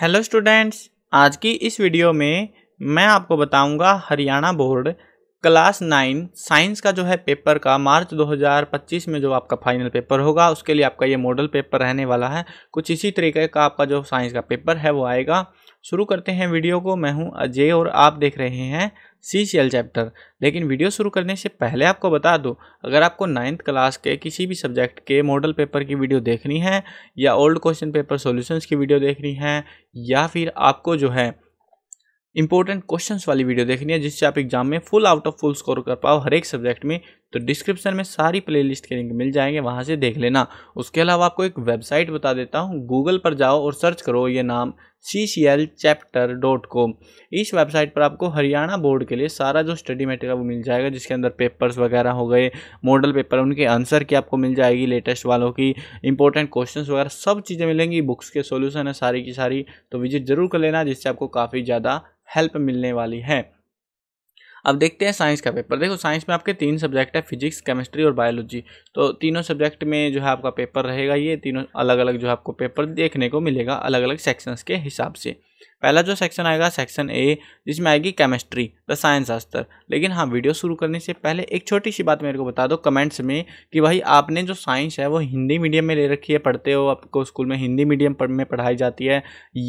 hello students आज की इस वीडियो में मैं आपको बताऊंगा Haryana board class nine science का जो है पेपर का मार्च 2025 में जो आपका फाइनल पेपर होगा उसके लिए आपका ये मॉडल पेपर रहने वाला है कुछ इसी तरीके का आपका जो साइंस का पेपर है वो आएगा शुरू करते हैं वीडियो को मैं हूं अजय और आप देख रहे हैं सी सी एल चैप्टर लेकिन वीडियो शुरू करने से पहले आपको बता दो अगर आपको नाइन्थ क्लास के किसी भी सब्जेक्ट के मॉडल पेपर की वीडियो देखनी है या ओल्ड क्वेश्चन पेपर सॉल्यूशंस की वीडियो देखनी है या फिर आपको जो है इंपॉर्टेंट क्वेश्चंस वाली वीडियो देखनी है जिससे आप एग्जाम में full out of full score कर पाओ हर एक सब्जेक्ट में तो डिस्क्रिप्शन में सारी प्लेलिस्ट के लिंक मिल जाएंगे वहां से देख लेना उसके अलावा आपको एक वेबसाइट बता देता हूँ गूगल पर जाओ और सर्च करो ये नाम C C L chapter dot com इस वेबसाइट पर आपको हरियाणा बोर्ड के लिए सारा जो स्टडी मटेरियल वो मिल जाएगा जिसके अंदर पेपर्स वगैरह हो गए मॉडल पेपर उनके आंसर की आपको मिल जाएगी लेटेस्ट वालों की इंपॉर्टेंट क्वेश्चन वगैरह सब चीज़ें मिलेंगी बुक्स के सोल्यूशन है सारी की सारी तो विजिट ज़रूर कर लेना जिससे आपको काफ़ी ज़्यादा हेल्प मिलने वाली है अब देखते हैं साइंस का पेपर देखो साइंस में आपके तीन सब्जेक्ट है फिजिक्स केमिस्ट्री और बायोलॉजी तो तीनों सब्जेक्ट में जो है आपका पेपर रहेगा ये तीनों अलग अलग जो है आपको पेपर देखने को मिलेगा अलग अलग सेक्शंस के हिसाब से पहला जो सेक्शन आएगा सेक्शन ए जिसमें आएगी केमिस्ट्री रसायन शास्त्र लेकिन हाँ वीडियो शुरू करने से पहले एक छोटी सी बात मेरे को बता दो कमेंट्स में कि भाई आपने जो साइंस है वो हिंदी मीडियम में ले रखी है पढ़ते हो आपको स्कूल में हिंदी मीडियम में पढ़ाई जाती है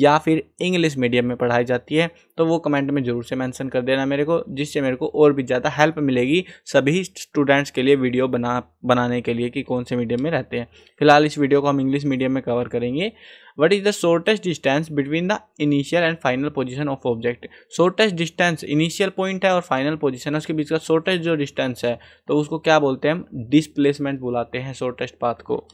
या फिर इंग्लिश मीडियम में पढ़ाई जाती है तो वो कमेंट में ज़रूर से मैंसन कर देना मेरे को जिससे मेरे को और भी ज़्यादा हेल्प मिलेगी सभी स्टूडेंट्स के लिए वीडियो बना बनाने के लिए कि कौन से मीडियम में रहते हैं फिलहाल इस वीडियो को हम इंग्लिश मीडियम में कवर करेंगे what is the shortest distance between the initial and final position of object shortest distance initial point है और फाइनल पोजिशन है उसके बीच का शॉर्टेस्ट जो डिस्टेंस है तो उसको क्या बोलते हैं हम डिसप्लेसमेंट बुलाते हैं शॉर्टेस्ट पाथ को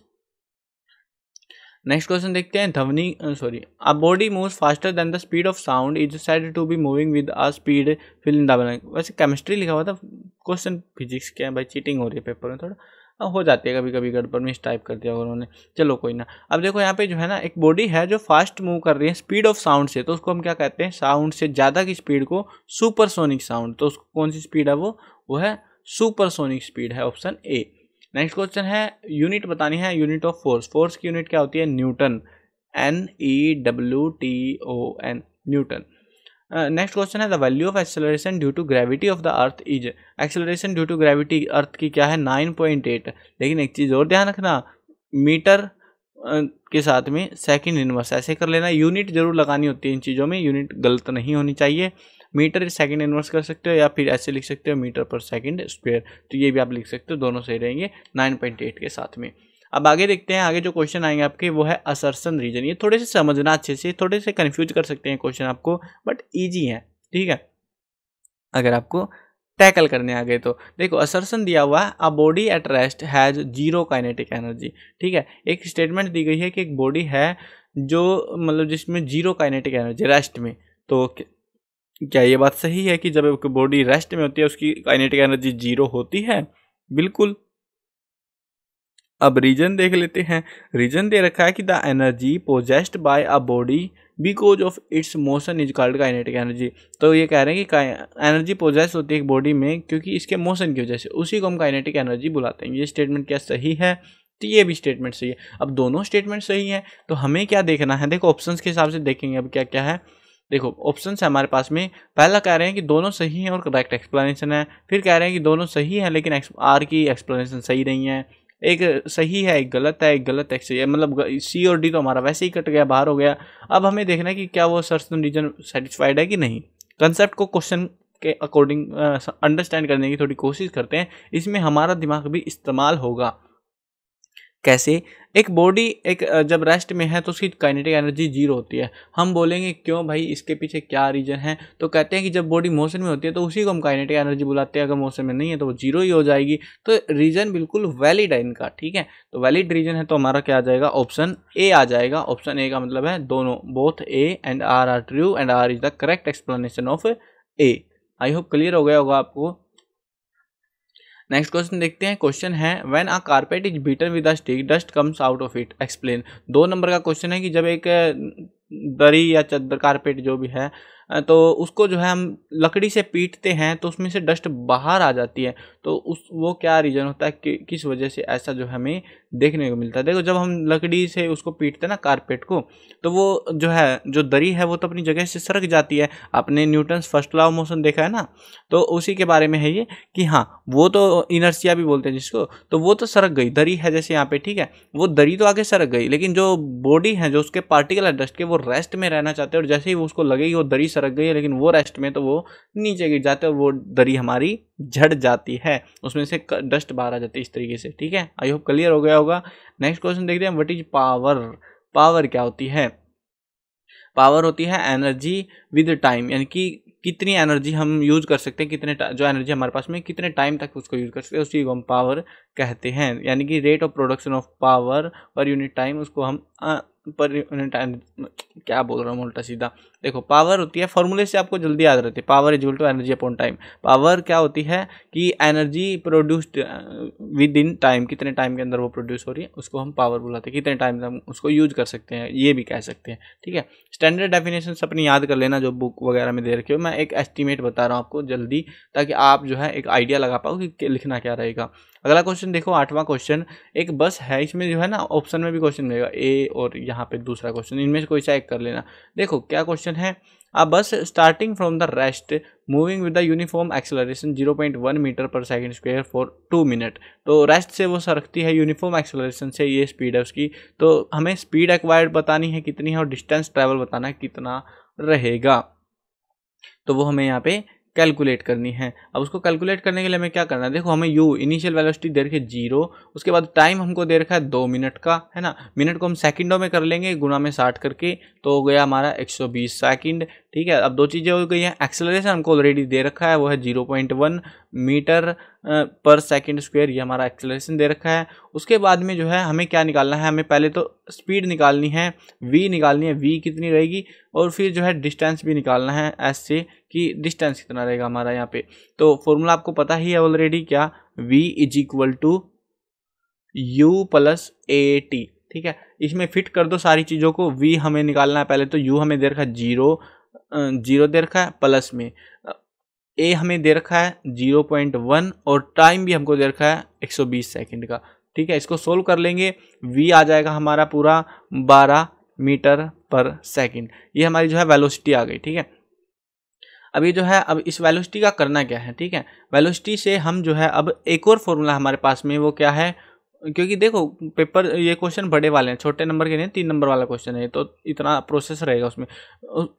नेक्स्ट क्वेश्चन देखते हैं ध्वनि sorry a body moves faster than the speed of sound is said to be moving with a speed fill in the blank वैसे केमिस्ट्री लिखा हुआ था क्वेश्चन फिजिक्स के हैं भाई चीटिंग हो रही है पेपर में थोड़ा हाँ, हो जाती है कभी कभी गड़बड़ मिस टाइप कर दिया उन्होंने चलो कोई ना अब देखो यहाँ पे जो है ना एक बॉडी है जो फास्ट मूव कर रही है स्पीड ऑफ साउंड से तो उसको हम क्या कहते हैं साउंड से ज़्यादा की स्पीड को सुपरसोनिक साउंड तो उसको कौन सी स्पीड है वो वो है सुपरसोनिक स्पीड है ऑप्शन ए नेक्स्ट क्वेश्चन है यूनिट बतानी है यूनिट ऑफ फोर्स फोर्स की यूनिट क्या होती है Newton N E W T O N Newton next question है the value of acceleration due to gravity of the earth is acceleration due to gravity earth की क्या है nine point eight लेकिन एक चीज़ और ध्यान रखना मीटर के साथ में सेकंड इनवर्स ऐसे कर लेना यूनिट जरूर लगानी होती है इन चीज़ों में यूनिट गलत नहीं होनी चाहिए मीटर सेकंड इनवर्स कर सकते हो या फिर ऐसे लिख सकते हो मीटर पर सेकंड स्क्वेयर तो ये भी आप लिख सकते हो दोनों सही रहेंगे नाइन पॉइंट एट के साथ में अब आगे देखते हैं आगे जो क्वेश्चन आएंगे आपके वो है असरसन रीजन ये थोड़े से समझना अच्छे से थोड़े से कन्फ्यूज कर सकते हैं क्वेश्चन आपको बट ईजी है ठीक है अगर आपको टैकल करने आ गए तो देखो असरसन दिया हुआ है a body at rest has zero kinetic energy ठीक है एक स्टेटमेंट दी गई है कि एक बॉडी है जो मतलब जिसमें जीरो काइनेटिक एनर्जी रेस्ट में तो क्या ये बात सही है कि जब बॉडी रेस्ट में होती है उसकी काइनेटिक एनर्जी जीरो होती है बिल्कुल अब रीजन देख लेते हैं रीजन दे रखा है कि the energy possessed by a body because of its motion is called kinetic energy तो ये कह रहे हैं कि एनर्जी पोजेस होती है एक बॉडी में क्योंकि इसके मोशन की वजह से उसी को हम काइनेटिक एनर्जी बुलाते हैं ये स्टेटमेंट क्या सही है तो ये भी स्टेटमेंट सही है अब दोनों स्टेटमेंट सही हैं तो हमें क्या देखना है देखो ऑप्शंस के हिसाब से देखेंगे अब क्या क्या है देखो ऑप्शन है हमारे पास में पहला कह रहे हैं कि दोनों सही हैं और करेक्ट एक्सप्लेनेशन है फिर कह रहे हैं कि दोनों सही हैं लेकिन आर की एक्सप्लेनेशन सही नहीं है एक सही है एक गलत है एक गलत है एक सही है मतलब सी और डी तो हमारा वैसे ही कट गया बाहर हो गया अब हमें देखना है कि क्या वो सर्च रीजन सेटिस्फाइड है कि नहीं कंसेप्ट को क्वेश्चन के अकॉर्डिंग अंडरस्टैंड करने की थोड़ी कोशिश करते हैं इसमें हमारा दिमाग भी इस्तेमाल होगा कैसे एक बॉडी एक जब रेस्ट में है तो उसकी काइनेटिक एनर्जी जीरो होती है हम बोलेंगे क्यों भाई इसके पीछे क्या रीजन है तो कहते हैं कि जब बॉडी मोशन में होती है तो उसी को हम काइनेटिक एनर्जी बुलाते हैं अगर मोशन में नहीं है तो वो जीरो ही हो जाएगी तो रीजन बिल्कुल वैलिड है इनका ठीक है तो वैलिड रीजन है तो हमारा क्या आ जाएगा ऑप्शन ए आ जाएगा ऑप्शन ए का मतलब है दोनों both A and R are true and R is the correct explanation of A I hope clear हो गया होगा आपको नेक्स्ट क्वेश्चन देखते हैं क्वेश्चन है when a carpet is beaten with a stick dust comes out of it explain दो number का question है कि जब एक दरी या चादर कारपेट जो भी है तो उसको जो है हम लकड़ी से पीटते हैं तो उसमें से डस्ट बाहर आ जाती है तो उस वो क्या रीज़न होता है कि किस वजह से ऐसा जो हमें देखने को मिलता है देखो जब हम लकड़ी से उसको पीटते हैं ना कारपेट को तो वो जो है जो दरी है वो तो अपनी जगह से सरक जाती है आपने न्यूटन फर्स्ट लॉ मोशन देखा है ना तो उसी के बारे में है ये कि हाँ वो तो इनर्सिया भी बोलते हैं जिसको तो वो तो सरक गई दरी है जैसे यहाँ पे ठीक है वो दरी तो आगे सरक गई लेकिन जो बॉडी है जो उसके पार्टिकल है डस्ट के वो रेस्ट में रहना चाहते हैं और जैसे ही उसको लगेगी वो दरी सरक गई है लेकिन वो रेस्ट में तो वो नीचे गिर जाते हैं वो दरी हमारी झड़ जाती है उसमें से डस्ट बाहर आ जाती है इस तरीके से ठीक है आई होप क्लियर हो गया होगा नेक्स्ट क्वेश्चन देखते हैं वट इज पावर पावर क्या होती है पावर होती है एनर्जी विद टाइम यानी कि कितनी एनर्जी हम यूज़ कर सकते हैं कितने जो एनर्जी हमारे पास में कितने टाइम तक उसको यूज़ कर सकते हैं उसी को हम पावर कहते हैं यानी कि rate of production of power per unit time उसको हम पर क्या बोल रहा हूँ उल्टा सीधा देखो पावर होती है फॉर्मूले से आपको जल्दी याद रहती है power is to energy upon time power क्या होती है कि energy produced within time कितने टाइम के अंदर वो प्रोड्यूस हो रही है उसको हम पावर बुलाते हैं कितने टाइम हम उसको यूज कर सकते हैं ये भी कह सकते हैं ठीक है स्टैंडर्ड डेफिनेशन अपनी याद कर लेना जो बुक वगैरह में दे रखी हो मैं एक एस्टिमेट बता रहा हूँ आपको जल्दी ताकि आप जो है एक आइडिया लगा पाओ कि लिखना क्या रहेगा अगला क्वेश्चन देखो आठवां क्वेश्चन एक बस है इसमें जो है ना ऑप्शन में भी क्वेश्चन मिलेगा ए और यहाँ पे दूसरा क्वेश्चन इनमें से कोई चेक कर लेना देखो क्या क्वेश्चन है a bus starting from the rest moving with the uniform acceleration 0.1 metre per second square for two minute तो रेस्ट से वो सरकती है यूनिफॉर्म एक्सेलरेशन से ये स्पीड है उसकी तो हमें स्पीड एक्वायर्ड बतानी है कितनी है और डिस्टेंस ट्रैवल बताना है कितना रहेगा तो वो हमें यहाँ पे कैलकुलेट करनी है अब उसको कैलकुलेट करने के लिए हमें क्या करना है देखो हमें यू इनिशियल वेलोसिटी दे रखी है जीरो उसके बाद टाइम हमको दे रखा है दो मिनट का है ना मिनट को हम सेकंडों में कर लेंगे गुना में साठ करके तो हो गया हमारा एक सौ बीस सेकेंड ठीक है अब दो चीज़ें हो गई हैं एक्सेलरेशन हमको ऑलरेडी दे रखा है वो है zero point one metre per second square ये हमारा एक्सेलरेशन दे रखा है उसके बाद में जो है हमें क्या निकालना है हमें पहले तो स्पीड निकालनी है वी निकालनी है वी कितनी रहेगी और फिर जो है डिस्टेंस भी निकालना है एस से कि डिस्टेंस कितना रहेगा हमारा यहाँ पे तो फॉर्मूला आपको पता ही है ऑलरेडी क्या v is equal to u plus a t ठीक है इसमें फिट कर दो सारी चीज़ों को वी हमें निकालना है पहले तो यू हमें दे रखा है जीरो जीरो दे रखा है प्लस में ए हमें दे रखा है जीरो पॉइंट वन और टाइम भी हमको दे रखा है एक सौ बीस सेकेंड का ठीक है इसको सोल्व कर लेंगे वी आ जाएगा हमारा पूरा बारह मीटर पर सेकेंड ये हमारी जो है वेलोसिटी आ गई ठीक है अब ये जो है अब इस वेलोसिटी का करना क्या है ठीक है वेलोसिटी से हम जो है अब एक और फॉर्मूला हमारे पास में वो क्या है क्योंकि देखो पेपर ये क्वेश्चन बड़े वाले हैं छोटे नंबर के नहीं तीन नंबर वाला क्वेश्चन है तो इतना प्रोसेस रहेगा उसमें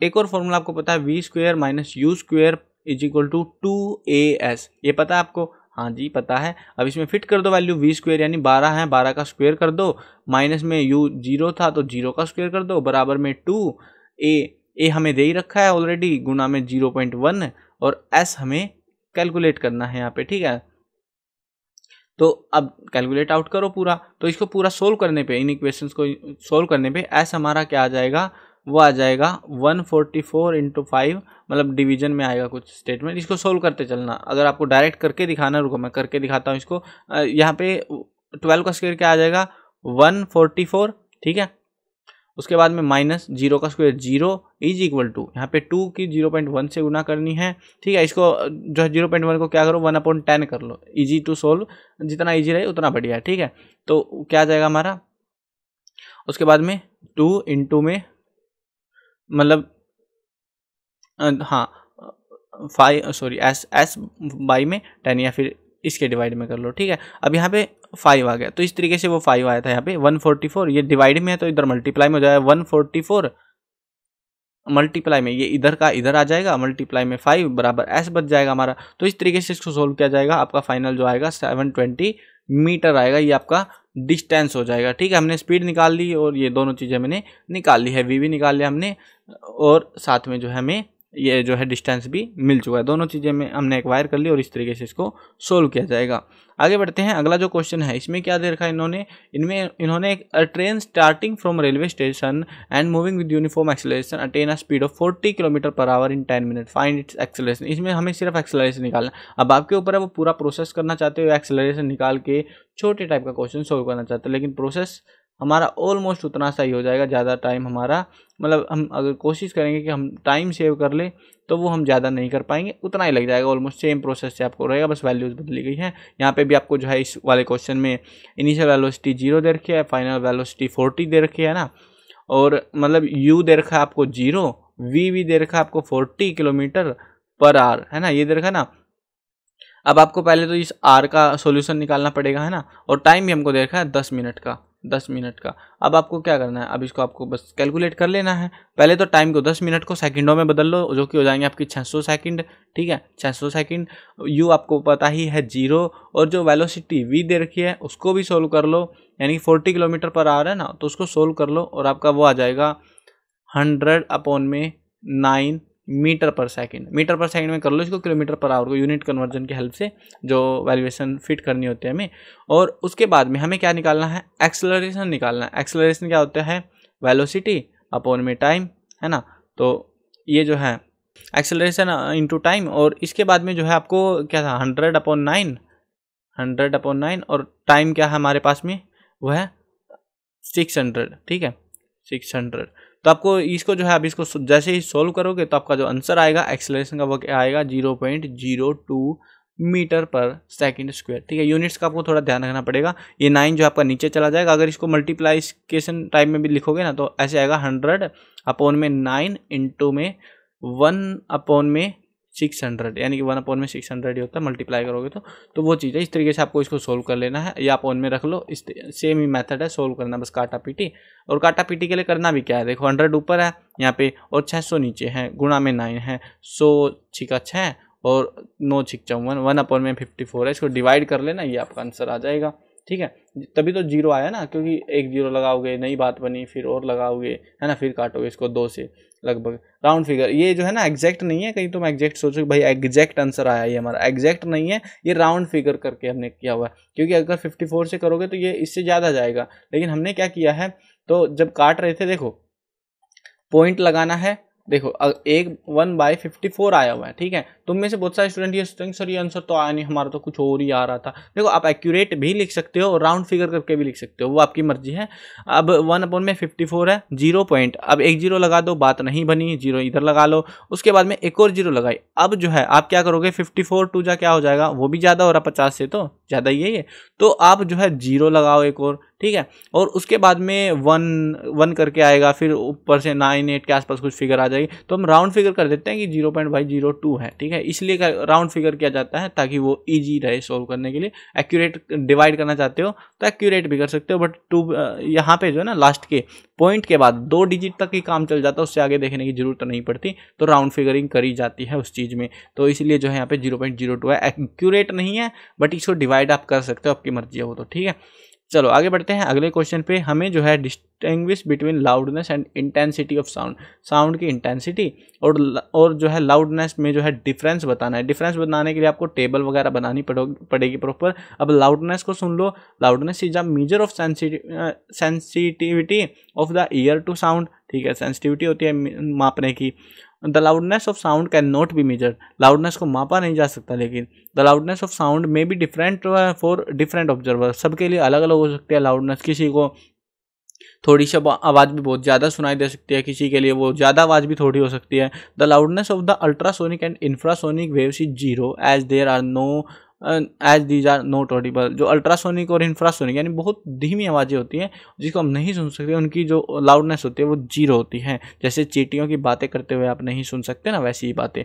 एक और फॉर्मूला आपको पता है v square minus u square is equal to two a s ये पता है आपको हाँ जी पता है अब इसमें फिट कर दो वैल्यू वी स्क्वेयर यानी बारह है बारह का स्क्वेयर कर दो माइनस में यू जीरो था तो जीरो का स्क्वेयर कर दो बराबर में टू ए ए हमें दे ही रखा है ऑलरेडी गुना में जीरो पॉइंट वन और एस हमें कैलकुलेट करना है यहाँ पे ठीक है तो अब कैलकुलेट आउट करो पूरा तो इसको पूरा सोल्व करने पे इन इक्वेशंस को सोल्व करने पे एस हमारा क्या आ जाएगा वो आ जाएगा 144 फोर्टी फोर इंटू फाइव मतलब डिवीजन में आएगा कुछ स्टेटमेंट इसको सोल्व करते चलना अगर आपको डायरेक्ट करके दिखाना रुको मैं करके दिखाता हूँ इसको यहाँ पे ट्वेल्व का स्क्वेयर क्या आ जाएगा 144 ठीक है उसके बाद में माइनस जीरो का square zero is equal to यहाँ पे टू की जीरो पॉइंट वन से गुना करनी है ठीक है इसको जो है जीरो पॉइंट वन को क्या करो वन अपॉइंट टेन कर लो इजी टू सोल्व जितना इजी रहे उतना बढ़िया ठीक है तो क्या जाएगा हमारा उसके बाद में टू इंटू में मतलब हाँ five sorry s s by में टेन या फिर इसके डिवाइड में कर लो ठीक है अब यहाँ पे फाइव आ गया तो इस तरीके से वो फाइव आया था यहाँ पे वन फोर्टी फोर ये डिवाइड में है तो इधर मल्टीप्लाई में हो जाएगा वन फोर्टी फोर मल्टीप्लाई में ये इधर का इधर आ जाएगा मल्टीप्लाई में फाइव बराबर एस बच जाएगा हमारा तो इस तरीके से इसको सोल्व किया जाएगा आपका फाइनल जो आएगा सेवन ट्वेंटी मीटर आएगा ये आपका डिस्टेंस हो जाएगा ठीक है हमने स्पीड निकाल ली और ये दोनों चीज़ें मैंने निकाल ली है वी भी निकाल लिया हमने और साथ में जो है हमें ये जो है डिस्टेंस भी मिल चुका है दोनों चीज़ें में हमने एक वायर कर ली और इस तरीके से इसको सोल्व किया जाएगा आगे बढ़ते हैं अगला जो क्वेश्चन है इसमें क्या दे रखा है इन्होंने इनमें इन्होंने एक train starting from railway station and moving with uniform acceleration attain a speed of 40 kilometre per hour in 10 minute find its acceleration इसमें हमें सिर्फ एक्सेलरेशन निकालना अब आपके ऊपर है वो पूरा प्रोसेस करना चाहते हो एक्सेलरेशन निकाल के छोटे टाइप का क्वेश्चन सोल्व करना चाहते हो लेकिन प्रोसेस हमारा ऑलमोस्ट उतना सही हो जाएगा ज़्यादा टाइम हमारा मतलब हम अगर कोशिश करेंगे कि हम टाइम सेव कर ले तो वो हम ज़्यादा नहीं कर पाएंगे उतना ही लग जाएगा ऑलमोस्ट सेम प्रोसेस से आपको रहेगा बस वैल्यूज़ बदली गई हैं यहाँ पे भी आपको जो है इस वाले क्वेश्चन में इनिशियल वैलोसिटी जीरो दे रखी है फाइनल वैलोसिटी फोर्टी दे रखी है ना और मतलब यू दे रखा है आपको जीरो वी भी दे रखा है आपको फोर्टी किलोमीटर पर आर है ना ये दे रखा है ना अब आपको पहले तो इस आर का सोल्यूशन निकालना पड़ेगा है ना और टाइम भी हमको देखा है दस मिनट का दस मिनट का अब आपको क्या करना है अब इसको आपको बस कैलकुलेट कर लेना है पहले तो टाइम को दस मिनट को सेकंडों में बदल लो जो कि हो जाएंगे आपकी छः सौ सेकेंड ठीक है छः सौ सेकंड यू आपको पता ही है जीरो और जो वेलोसिटी वी दे रखी है उसको भी सोल्व कर लो यानी फोर्टी किलोमीटर पर आ रहा है ना तो उसको सोल्व कर लो और आपका वो आ जाएगा हंड्रेड अपॉन में nine metre per second metre per second में कर लो इसको किलोमीटर पर आवर को यूनिट कन्वर्जन की हेल्प से जो वैल्यूएशन फिट करनी होती है हमें और उसके बाद में हमें क्या निकालना है एक्सलरेशन निकालना है एक्सलरेशन क्या होता है वेलोसिटी अपॉन में टाइम है ना तो ये जो है एक्सेलरेशन इंटू टाइम और इसके बाद में जो है आपको क्या था hundred upon nine hundred upon nine और टाइम क्या है हमारे पास में वो है सिक्स हंड्रेड ठीक है सिक्स हंड्रेड तो आपको इसको जो है आप इसको जैसे ही सोल्व करोगे तो आपका जो आंसर आएगा एक्सेलरेशन का वो आएगा zero point zero two metre per second square ठीक है यूनिट्स का आपको थोड़ा ध्यान रखना पड़ेगा ये नाइन जो आपका नीचे चला जाएगा अगर इसको मल्टीप्लाइकेशन टाइप में भी लिखोगे ना तो ऐसे आएगा हंड्रेड अपोन में नाइन इंटू में वन अपोन में सिक्स हंड्रेड यानी कि वन अपॉन में सिक्स हंड्रेड ही होता है मल्टीप्लाई करोगे तो तो वो चीज़ है इस तरीके से आपको इसको सोल्व कर लेना है या आप में रख लो इस सेम ही मेथड है सोल्व करना बस काटा पीटी और काटा पीटी के लिए करना भी क्या है देखो हंड्रेड ऊपर है यहाँ पे और छः सौ नीचे है गुणा में नाइन है सौ छिका छः और नौ छिक चौवन वन अपॉन में फिफ्टी फोर है इसको डिवाइड कर लेना ये आपका आंसर आ जाएगा ठीक है तभी तो जीरो आया ना क्योंकि एक जीरो लगाओगे नई बात बनी फिर और लगाओगे है ना फिर काटोगे इसको दो से लगभग राउंड फिगर ये जो है ना एग्जैक्ट नहीं है कहीं तो मैं एग्जैक्ट सोचो भाई एग्जैक्ट आंसर आया ये हमारा एग्जैक्ट नहीं है ये राउंड फिगर करके हमने किया हुआ है क्योंकि अगर फोर से करोगे तो ये इससे ज़्यादा जाएगा लेकिन हमने क्या किया है तो जब काट रहे थे देखो पॉइंट लगाना है देखो एक वन बाई फिफ्टी फोर आया हुआ है ठीक है तुम में से बहुत सारे स्टूडेंट ये सोचेंगे सर ये आंसर तो आया नहीं हमारा तो कुछ और ही आ रहा था देखो आप एक्यूरेट भी लिख सकते हो और राउंड फिगर करके भी लिख सकते हो वो आपकी मर्जी है अब वन अपॉन में फिफ्टी फोर है जीरो पॉइंट अब एक जीरो लगा दो बात नहीं बनी जीरो इधर लगा लो उसके बाद में एक और जीरो लगाई अब जो है आप क्या करोगे फिफ्टी फोर टू जा क्या हो जाएगा वो भी ज़्यादा हो रहा पचास से तो ज़्यादा यही है तो आप जो है जीरो लगाओ एक और ठीक है और उसके बाद में वन वन करके आएगा फिर ऊपर से नाइन एट के आसपास कुछ फिगर आ जाएगी तो हम राउंड फिगर कर देते हैं कि जीरो पॉइंट भाई जीरो टू है ठीक है इसलिए राउंड फिगर किया जाता है ताकि वो ईजी रहे सॉल्व करने के लिए एक्यूरेट डिवाइड करना चाहते हो तो एक्यूरेट भी कर सकते हो बट टू यहाँ पे जो है ना लास्ट के पॉइंट के बाद दो डिजिट तक ही काम चल जाता है उससे आगे देखने की जरूरत नहीं पड़ती तो राउंड फिगरिंग करी जाती है उस चीज़ में तो इसलिए जो है यहाँ पे जीरो पॉइंट जीरो टू है एक्यूरेट नहीं है बट इसको डिवाइड डिवाइड आप कर सकते हो आपकी मर्जी हो तो ठीक है चलो आगे बढ़ते हैं अगले क्वेश्चन पे हमें जो है distinguish between loudness and intensity of sound sound की इंटेंसिटी और और जो है लाउडनेस में जो है डिफरेंस बताना है डिफरेंस बताने के लिए आपको टेबल वगैरह बनानी पड़ेगी प्रॉपर अब लाउडनेस को सुन लो loudness is a measure of sensitivity of the ear to sound ठीक है सेंसिटिविटी होती है मापने की the loudness of sound can not be measure loudness को मापा नहीं जा सकता लेकिन the loudness of sound may be different for different observer सबके लिए अलग अलग हो सकती है लाउडनेस किसी को थोड़ी सी आवाज़ भी बहुत ज़्यादा सुनाई दे सकती है किसी के लिए वो ज़्यादा आवाज़ भी थोड़ी हो सकती है the loudness of the ultrasonic and infrasonic waves is zero as there are no as these are not audible जो अल्ट्रासोनिक और इंफ्रासोनिक यानी बहुत धीमी आवाज़ें होती हैं जिसको हम नहीं सुन सकते उनकी जो लाउडनेस होती है वो जीरो होती है जैसे चीटियों की बातें करते हुए आप नहीं सुन सकते ना वैसी ही बातें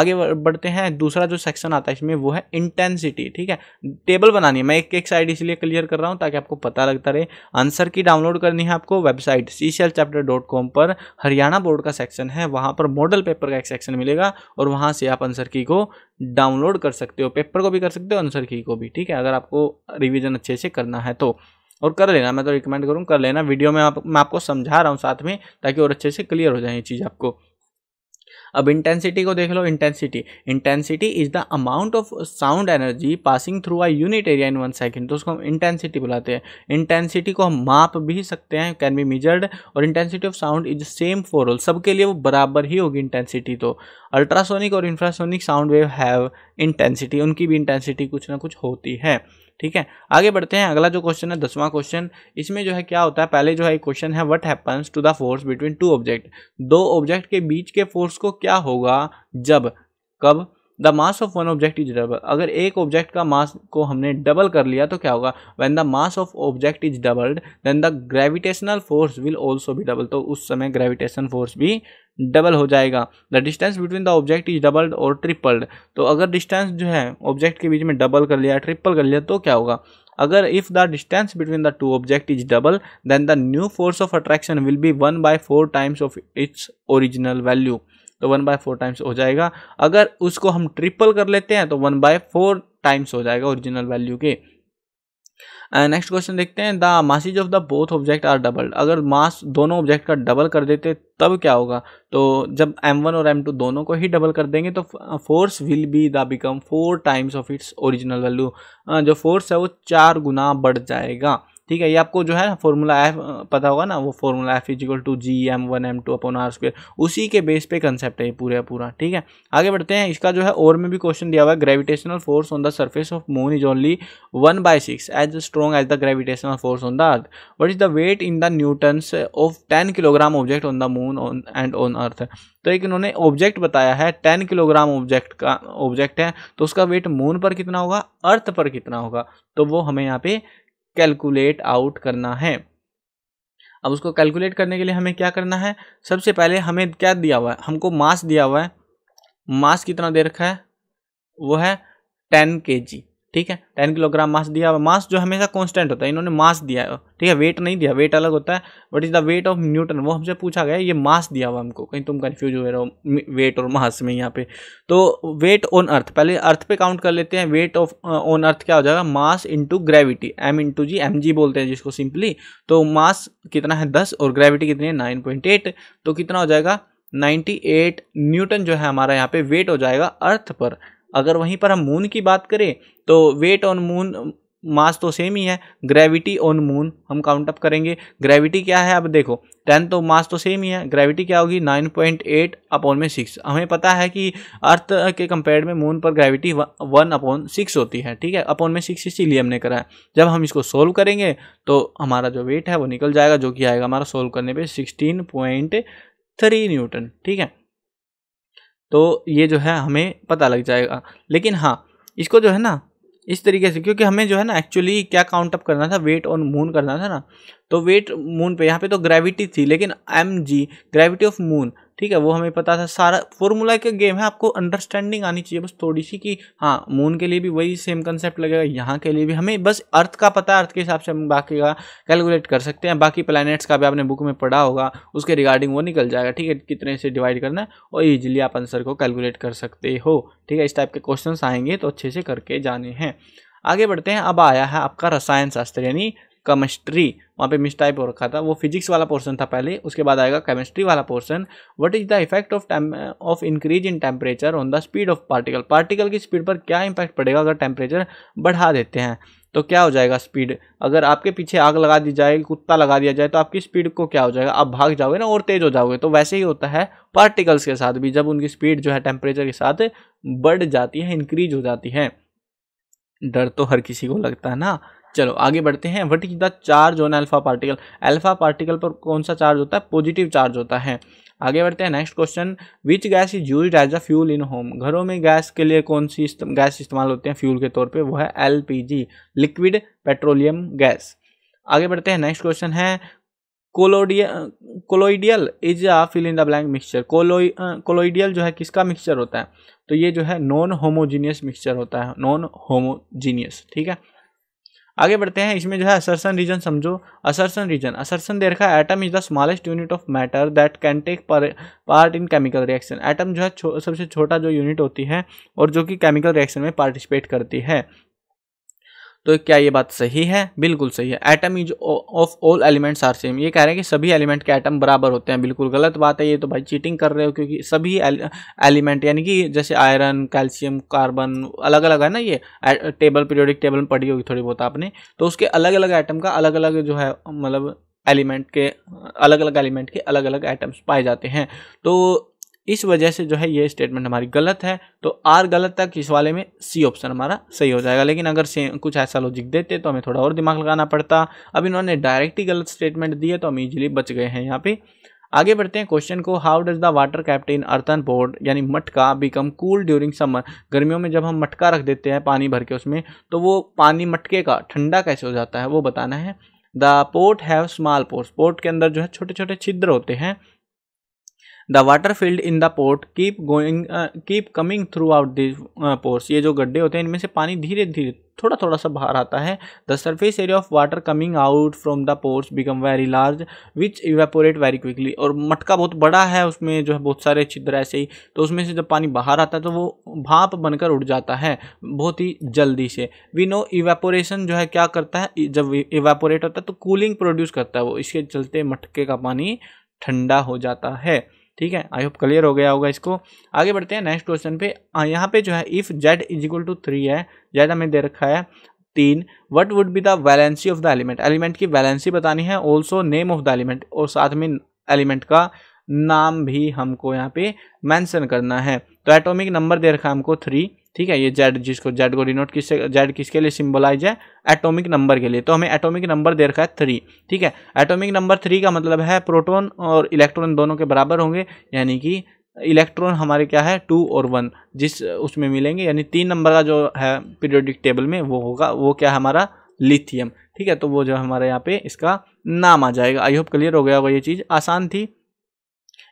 आगे बढ़ते हैं दूसरा जो सेक्शन आता है इसमें वो है इंटेंसिटी ठीक है टेबल बनानी है मैं एक एक साइड इसलिए क्लियर कर रहा हूँ ताकि आपको पता लगता रहे आंसर की डाउनलोड करनी है आपको website C chapter dot com पर हरियाणा बोर्ड का सेक्शन है वहाँ पर मॉडल पेपर का एक सेक्शन मिलेगा और वहाँ से आप आंसर की को डाउनलोड कर सकते हो पेपर को भी कर सकते हो आंसर की को भी ठीक है अगर आपको रिविज़न अच्छे से करना है तो और कर लेना मैं तो रिकमेंड करूँ कर लेना वीडियो में आप मैं आपको समझा रहा हूँ साथ में ताकि और अच्छे से क्लियर हो जाए ये चीज़ आपको अब इंटेंसिटी को देख लो intensity intensity is the amount of sound energy passing through a unit area in one second तो उसको हम इंटेंसिटी बुलाते हैं इंटेंसिटी को हम माप भी सकते हैं कैन बी मेजर्ड और intensity of sound is same for all सबके लिए वो बराबर ही होगी इंटेंसिटी तो अल्ट्रासोनिक और infrasonic sound wave have intensity उनकी भी इंटेंसिटी कुछ ना कुछ होती है ठीक है आगे बढ़ते हैं अगला जो क्वेश्चन है दसवां क्वेश्चन इसमें जो है क्या होता है पहले जो है क्वेश्चन है what happens to the force between two object दो ऑब्जेक्ट के बीच के फोर्स को क्या होगा जब कब the mass of one object is double अगर एक ऑब्जेक्ट का मास को हमने डबल कर लिया तो क्या होगा when the mass of object is doubled then the gravitational force will also भी डबल तो उस समय ग्रेविटेशन फोर्स भी डबल हो जाएगा the distance between the object is doubled और ट्रिपल्ड तो अगर डिस्टेंस जो है ऑब्जेक्ट के बीच में डबल कर लिया ट्रिपल कर लिया तो क्या होगा अगर if the distance between the two object is double then the new force of attraction will be one by four times of its original value तो वन बाय फोर टाइम्स हो जाएगा अगर उसको हम ट्रिपल कर लेते हैं तो वन बाय फोर टाइम्स हो जाएगा ओरिजिनल वैल्यू के नेक्स्ट uh, क्वेश्चन देखते हैं the masses of the both object are doubled अगर मास दोनों ऑब्जेक्ट का डबल कर देते तब क्या होगा तो जब m1 और m2 दोनों को ही डबल कर देंगे तो force will be the become four times of its original value जो फोर्स है वो चार गुना बढ़ जाएगा ठीक है ये आपको जो है फॉर्मूला एफ पता होगा ना वो formula F is equal to G M one M two upon R square उसी के बेस पे कंसेप्ट है ये पूरा पूरा ठीक है आगे बढ़ते हैं इसका जो है और में भी क्वेश्चन दिया हुआ है gravitational force on the surface of moon is only one by six as strong as the gravitational force on the earth what is the weight in the newtons of ten kilogram object on the moon and on earth तो एक इन्होंने object बताया है ten kilogram object का object है तो उसका wait moon पर कितना होगा अर्थ पर कितना होगा तो वो हमें यहाँ पे कैलकुलेट आउट करना है अब उसको कैलकुलेट करने के लिए हमें क्या करना है सबसे पहले हमें क्या दिया हुआ है हमको मास दिया हुआ है मास कितना दे रखा है वो है टेन के जी ठीक है टेन किलोग्राम मास दिया मास जो हमेशा कांस्टेंट होता है इन्होंने मास दिया है ठीक है वेट नहीं दिया वेट अलग होता है what is the weight of newton वो हमसे पूछा गया ये मास दिया हुआ हमको कहीं तुम कन्फ्यूज हो रहे हो वेट और मास में यहाँ पे तो वेट ऑन अर्थ पहले अर्थ पे काउंट कर लेते हैं वेट ऑफ ऑन अर्थ क्या हो जाएगा mass into gravity M into G M G बोलते हैं जिसको सिंपली तो मास कितना है दस और ग्रेविटी कितनी है नाइन पॉइंट एट तो कितना हो जाएगा 98 न्यूटन जो है हमारा यहाँ पे वेट हो जाएगा अर्थ पर अगर वहीं पर हम मून की बात करें तो वेट ऑन मून मास तो सेम ही है ग्रेविटी ऑन मून हम काउंट अप करेंगे ग्रेविटी क्या है अब देखो टेन तो मास तो सेम ही है ग्रेविटी क्या होगी नाइन पॉइंट एट अपॉन में सिक्स हमें पता है कि अर्थ के कंपेयर में मून पर ग्रेविटी वन अपॉन सिक्स होती है ठीक है अपॉन में सिक्स इसीलिए हमने करा है जब हम इसको सोल्व करेंगे तो हमारा जो वेट है वो निकल जाएगा जो कि आएगा हमारा सोल्व करने पर सिक्सटीन पॉइंट थ्री न्यूटन ठीक है तो ये जो है हमें पता लग जाएगा लेकिन हाँ इसको जो है ना इस तरीके से क्योंकि हमें जो है ना एक्चुअली क्या काउंट अप करना था वेट ऑन मून करना था ना तो वेट मून पे यहाँ पे तो ग्रेविटी थी लेकिन M G gravity of moon ठीक है वो हमें पता था सारा फॉर्मूला का गेम है आपको अंडरस्टैंडिंग आनी चाहिए बस थोड़ी सी कि हाँ मून के लिए भी वही सेम कंसेप्ट लगेगा यहाँ के लिए भी हमें बस अर्थ का पता अर्थ के हिसाब से हम बाकी का कैलकुलेट कर सकते हैं बाकी प्लानट्स का भी आपने बुक में पढ़ा होगा उसके रिगार्डिंग वो निकल जाएगा ठीक है कितने से डिवाइड करना है और ईजिली आप आंसर को कैलकुलेट कर सकते हो ठीक है इस टाइप के क्वेश्चन आएंगे तो अच्छे से करके जाने हैं आगे बढ़ते हैं अब आया है आपका रसायन शास्त्र यानी केमिस्ट्री वहाँ पे टाइप हो रखा था वो फिजिक्स वाला पोर्सन था पहले उसके बाद आएगा केमिस्ट्री वाला portion what is the effect of of increase in temperature on the speed of particle particle की स्पीड पर क्या इंपैक्ट पड़ेगा अगर टेम्परेचर बढ़ा देते हैं तो क्या हो जाएगा स्पीड अगर आपके पीछे आग लगा दी जाए कुत्ता लगा दिया जाए तो आपकी स्पीड को क्या हो जाएगा आप भाग जाओगे ना और तेज हो जाओगे तो वैसे ही होता है पार्टिकल्स के साथ भी जब उनकी स्पीड जो है टेम्परेचर के साथ बढ़ जाती है इंक्रीज हो जाती है डर तो हर किसी को लगता है ना चलो आगे बढ़ते हैं what is the charge on alpha particle alpha particle पर कौन सा चार्ज होता है पॉजिटिव चार्ज होता है आगे बढ़ते हैं next question which gas is use as a fuel in home घरों में गैस के लिए कौन सी गैस इस्तेमाल होते हैं फ्यूल के तौर पे वो है एलपीजी लिक्विड पेट्रोलियम गैस आगे बढ़ते हैं नेक्स्ट क्वेश्चन है colloidal colloidal is a fill in the blank mixture colloid colloidal जो है किसका मिक्सचर होता है तो ये जो है नॉन होमोजीनियस मिक्सचर होता है नॉन होमोजीनियस ठीक है आगे बढ़ते हैं इसमें जो है असरसन रीजन समझो असरसन रीजन असरसन दे रखा है atom is the smallest unit of matter that can take part in chemical reaction atom जो है छो, सबसे छोटा जो यूनिट होती है और जो कि केमिकल रिएक्शन में पार्टिसिपेट करती है तो क्या ये बात सही है बिल्कुल सही है atom is of all elements are same ये कह रहे हैं कि सभी एलिमेंट के एटम बराबर होते हैं बिल्कुल गलत बात है ये तो भाई चीटिंग कर रहे हो क्योंकि सभी एलिमेंट यानी कि जैसे आयरन कैल्शियम कार्बन अलग अलग है ना ये टेबल पीरियोडिक टेबल में पढ़ी होगी थोड़ी बहुत आपने तो उसके अलग अलग एटम का अलग अलग जो है मतलब एलिमेंट के अलग अलग एलिमेंट के अलग अलग एटम्स पाए जाते हैं तो इस वजह से जो है ये स्टेटमेंट हमारी गलत है तो आर गलत था इस वाले में सी ऑप्शन हमारा सही हो जाएगा लेकिन अगर से कुछ ऐसा लॉजिक देते तो हमें थोड़ा और दिमाग लगाना पड़ता अब इन्होंने डायरेक्ट ही गलत स्टेटमेंट दिया तो हम ईजिली बच गए हैं यहाँ पे आगे बढ़ते हैं क्वेश्चन को how does the water kept in earthen pot यानी मटका बिकम कूल ड्यूरिंग समर गर्मियों में जब हम मटका रख देते हैं पानी भर के उसमें तो वो पानी मटके का ठंडा कैसे हो जाता है वो बताना है the pot have small pores pores के अंदर जो है छोटे छोटे छिद्र होते हैं the water filled in the pores keep going keep coming throughout the pores ये जो गड्ढे होते हैं इनमें से पानी धीरे धीरे थोड़ा थोड़ा सा बाहर आता है the surface area of water coming out from the pores become very large which evaporate very quickly और मटका बहुत बड़ा है उसमें जो है बहुत सारे छिद्र ऐसे ही तो उसमें से जब पानी बाहर आता है तो वो भाप बनकर उड़ जाता है बहुत ही जल्दी से वी नो इवेपोरेशन जो है क्या करता है जब इवेपोरेट होता है तो कूलिंग प्रोड्यूस करता है वो इसके चलते मटके का पानी ठंडा हो जाता है ठीक है आई होप क्लियर हो गया होगा इसको आगे बढ़ते हैं नेक्स्ट क्वेश्चन पे हाँ, यहाँ पे जो है if Z is equal to three है जेड हमें दे रखा है तीन what would be the valency of the element element की वैलेंसी बतानी है also name of the element और साथ में एलिमेंट का नाम भी हमको यहाँ पे मैंसन करना है तो एटोमिक नंबर दे रखा है हमको थ्री ठीक है ये जेड जिसको जेड को डिनोट किससे जेड किसके लिए सिंबलाइज है एटॉमिक नंबर के लिए तो हमें एटॉमिक नंबर दे रखा है थ्री ठीक है एटॉमिक नंबर थ्री का मतलब है प्रोटॉन और इलेक्ट्रॉन दोनों के बराबर होंगे यानी कि इलेक्ट्रॉन हमारे क्या है टू और वन जिस उसमें मिलेंगे यानी तीन नंबर का जो है पीरियोडिक टेबल में वो होगा वो क्या है हमारा लिथियम ठीक है तो वो जो हमारे यहाँ पे इसका नाम आ जाएगा आई होप क्लियर हो गया होगा ये चीज़ आसान थी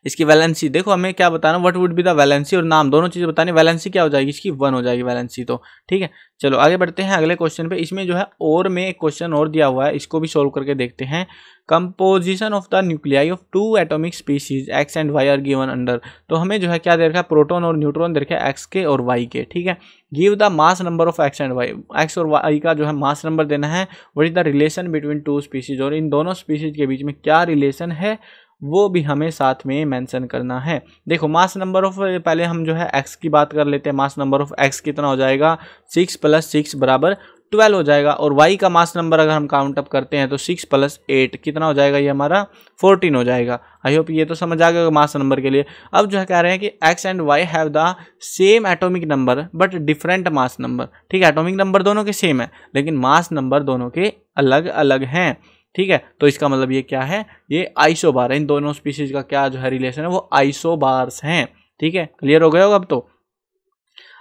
इसकी वैलेंसी देखो हमें क्या बताना what would be the valency और नाम दोनों चीज़ें बतानी वैलेंसी क्या हो जाएगी इसकी वन हो जाएगी वैलेंसी तो ठीक है चलो आगे बढ़ते हैं अगले क्वेश्चन पे इसमें जो है और में एक क्वेश्चन और दिया हुआ है इसको भी सॉल्व करके देखते हैं composition of the nuclei of two atomic species X and Y are given under तो हमें जो है क्या दे रखा है प्रोटोन और न्यूट्रॉन दे है एक्स के और वाई के ठीक है give the mass number of X and Y X और वाई का जो है मास नंबर देना है what is the relation between two species और इन दोनों स्पीसीज के बीच में क्या रिलेशन है वो भी हमें साथ में मेंशन करना है देखो मास नंबर ऑफ पहले हम जो है एक्स की बात कर लेते हैं मास नंबर ऑफ एक्स कितना हो जाएगा सिक्स प्लस सिक्स बराबर ट्वेल्व हो जाएगा और वाई का मास नंबर अगर हम काउंट अप करते हैं तो सिक्स प्लस एट कितना हो जाएगा ये हमारा फोर्टीन हो जाएगा आई होप ये तो समझ आ गया मास नंबर के लिए अब जो है कह रहे हैं कि X and Y have the same atomic number but different mass number ठीक है एटॉमिक नंबर दोनों के सेम है लेकिन मास नंबर दोनों के अलग अलग हैं ठीक है तो इसका मतलब ये क्या है ये आइसोबार इन दोनों स्पीसीज का क्या जो है रिलेशन है वो आइसोबार्स हैं ठीक है क्लियर हो गया होगा अब तो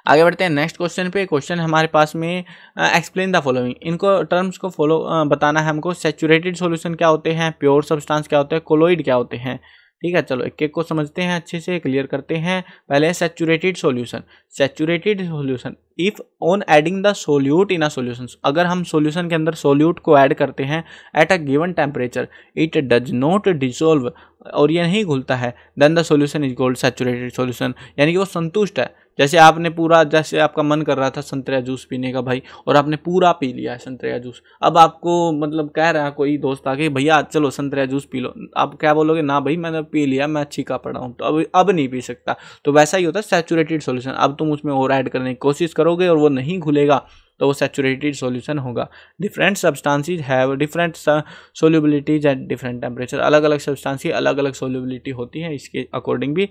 आगे बढ़ते हैं नेक्स्ट क्वेश्चन पे क्वेश्चन हमारे पास में एक्सप्लेन द फॉलोइंग इनको टर्म्स को फॉलो बताना है हमको सेचूरेटेड सॉल्यूशन क्या होते हैं प्योर सब्सटेंस क्या होते हैं कोलोइड क्या होते हैं ठीक है चलो एक एक को समझते हैं अच्छे से क्लियर करते हैं पहले saturated solution saturated solution if on adding the solute in a solution अगर हम सोल्यूशन के अंदर सोल्यूट को ऐड करते हैं at a given temperature it does not dissolve और ये नहीं घुलता है then the solution is called saturated solution यानी कि वो संतुष्ट है जैसे आपने पूरा जैसे आपका मन कर रहा था संतरा जूस पीने का भाई और आपने पूरा पी लिया है संतरा जूस अब आपको मतलब कह रहा है कोई दोस्त आके भैया चलो संतरा जूस पी लो आप क्या बोलोगे ना भाई मैंने पी लिया मैं छीका पड़ा हूँ तो अब अब नहीं पी सकता तो वैसा ही होता है सेचूरेटेड सोल्यूशन अब तुम उसमें और ऐड करने की कोशिश करोगे और वो नहीं घुलेगा तो वो सेचुरेटेड सोल्यूशन होगा different substances have different solubilities and different temperature अलग अलग सब्सटेंस की अलग अलग सोल्यूबिलिटी होती है इसके अकॉर्डिंग भी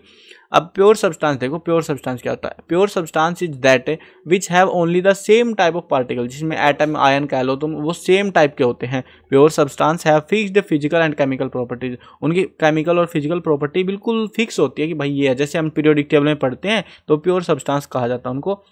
अब प्योर सब्सटेंस देखो प्योर सब्सटेंस क्या होता है pure substance is that which have only the same type of particle जिसमें एटम आयन कह लो तुम वो सेम टाइप के होते हैं pure substance have fixed physical and chemical properties उनकी केमिकल और फिजिकल प्रॉपर्टी बिल्कुल फिक्स होती है कि भाई ये है जैसे हम पीरियोडिक टेबल में पढ़ते हैं तो प्योर सब्सटेंस कहा जाता है उनको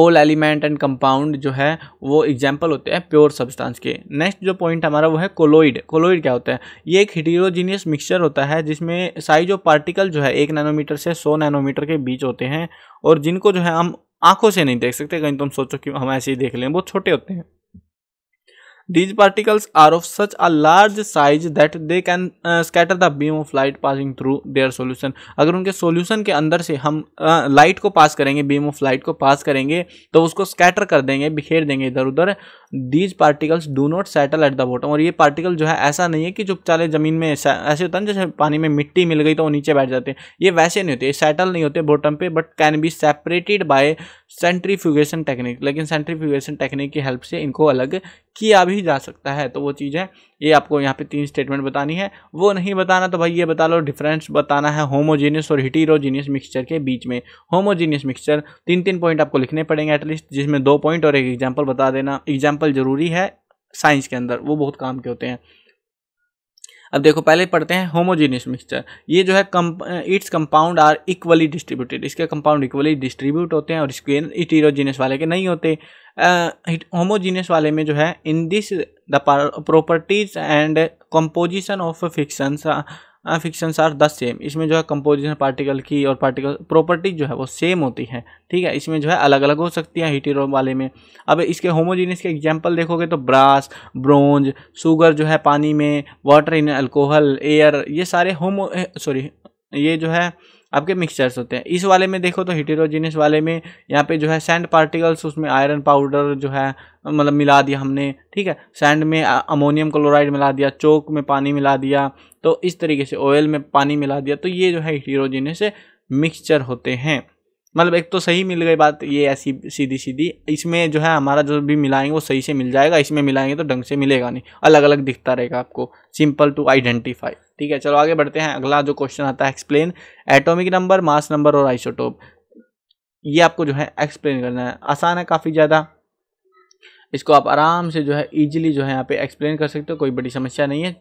ऑल एलिमेंट एंड कंपाउंड जो है वो एग्जाम्पल होते हैं प्योर सब्सटेंस के नेक्स्ट जो पॉइंट हमारा वो है कोलोइड कोलोइड क्या होता है ये एक हिटीरोजीनियस मिक्सचर होता है जिसमें साइज ऑफ पार्टिकल जो है एक नैनोमीटर से सौ नैनोमीटर के बीच होते हैं और जिनको जो है हम आंखों से नहीं देख सकते कहीं तुम तो सोचो कि हम ऐसे ही देख लें बहुत छोटे होते हैं these particles are of such a large size that they can scatter the beam of light passing through their solution अगर उनके सोल्यूशन के अंदर से हम लाइट uh, को पास करेंगे बीम ऑफ लाइट को पास करेंगे तो उसको स्कैटर कर देंगे बिखेर देंगे इधर उधर these particles do not settle at the bottom और ये पार्टिकल जो है ऐसा नहीं है कि जो चले जमीन में ऐसे होता है जैसे पानी में मिट्टी मिल गई तो वो नीचे बैठ जाते हैं ये वैसे नहीं होते सेटल नहीं होते बॉटम पे but can be separated by centrifugation technique लेकिन सेंट्रीफ्यूगेशन टेक्निक की हेल्प से इनको अलग किया भी जा सकता है तो वो चीज़ है ये आपको यहाँ पे तीन स्टेटमेंट बतानी है वो नहीं बताना तो भाई ये बता लो डिफरेंस बताना है होमोजीनियस और हिटीरोजीनियस मिक्सचर के बीच में होमोजीनियस मिक्सचर तीन तीन पॉइंट आपको लिखने पड़ेंगे एटलीस्ट जिसमें दो पॉइंट और एक एग्जाम्पल बता देना एग्जाम्पल जरूरी है साइंस के अंदर वो बहुत काम के होते हैं अब देखो पहले पढ़ते हैं होमोजीनियस मिक्सचर ये जो है its compound are equally distributed इसके कंपाउंड इक्वली डिस्ट्रीब्यूट होते हैं और इसके इटीरोजीनियस वाले के नहीं होते होमोजीनियस वाले में जो है in this the properties and composition of fictions fictions are the same इसमें जो है कंपोजिशन पार्टिकल की और पार्टिकल प्रॉपर्टी जो है वो सेम होती है ठीक है इसमें जो है अलग अलग हो सकती है हीटेरो वाले में अब इसके होमोजीनियस के एग्जाम्पल देखोगे तो ब्रास ब्रोंज शुगर जो है पानी में वाटर इन अल्कोहल एयर ये सारे होमो सॉरी ये जो है आपके मिक्सचर्स होते हैं इस वाले में देखो तो हिटेरोजीनियस वाले में यहाँ पे जो है सैंड पार्टिकल्स उसमें आयरन पाउडर जो है मतलब मिला दिया हमने ठीक है सैंड में अमोनियम क्लोराइड मिला दिया चोक में पानी मिला दिया तो इस तरीके से ऑयल में पानी मिला दिया तो ये जो है हिटेरोजीनियस मिक्सचर होते हैं मतलब एक तो सही मिल गई बात ये ऐसी सीधी सीधी इसमें जो है हमारा जो भी मिलाएंगे वो सही से मिल जाएगा इसमें मिलाएंगे तो ढंग से मिलेगा नहीं अलग अलग दिखता रहेगा आपको सिंपल टू आइडेंटिफाई ठीक है चलो आगे बढ़ते हैं अगला जो क्वेश्चन आता है explain atomic number mass number और आइसोटोप ये आपको जो है एक्सप्लेन करना है आसान है काफ़ी ज़्यादा इसको आप आराम से जो है ईजिली जो है यहाँ पे एक्सप्लेन कर सकते हो कोई बड़ी समस्या नहीं है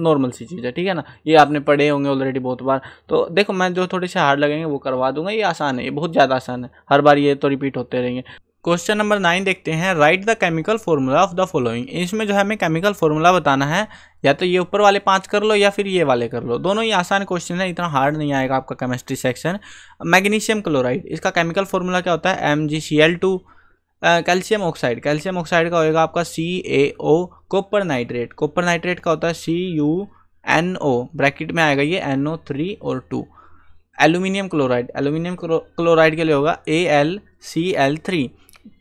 नॉर्मल सी चीज़ है ठीक है ना ये आपने पढ़े होंगे ऑलरेडी बहुत बार तो देखो मैं जो थोड़े से हार्ड लगेंगे वो करवा दूंगा ये आसान है ये बहुत ज़्यादा आसान है हर बार ये तो रिपीट होते रहेंगे क्वेश्चन नंबर नाइन देखते हैं write the chemical formula of the following इसमें जो है हमें केमिकल फॉर्मूला बताना है या तो ये ऊपर वाले पांच कर लो या फिर ये वाले कर लो दोनों ही आसान क्वेश्चन है इतना हार्ड नहीं आएगा आपका केमिस्ट्री सेक्शन मैग्नीशियम क्लोराइड इसका केमिकल फॉर्मूला क्या होता है M G C L two calcium oxide calcium oxide का होएगा आपका सी ए ओ कोपर नाइट्रेट कोपर नाइट्रेट का होता है C U N O bracket में आएगा ये एन ओ थ्री और two aluminium chloride aluminium chloride के लिए होगा A L C L three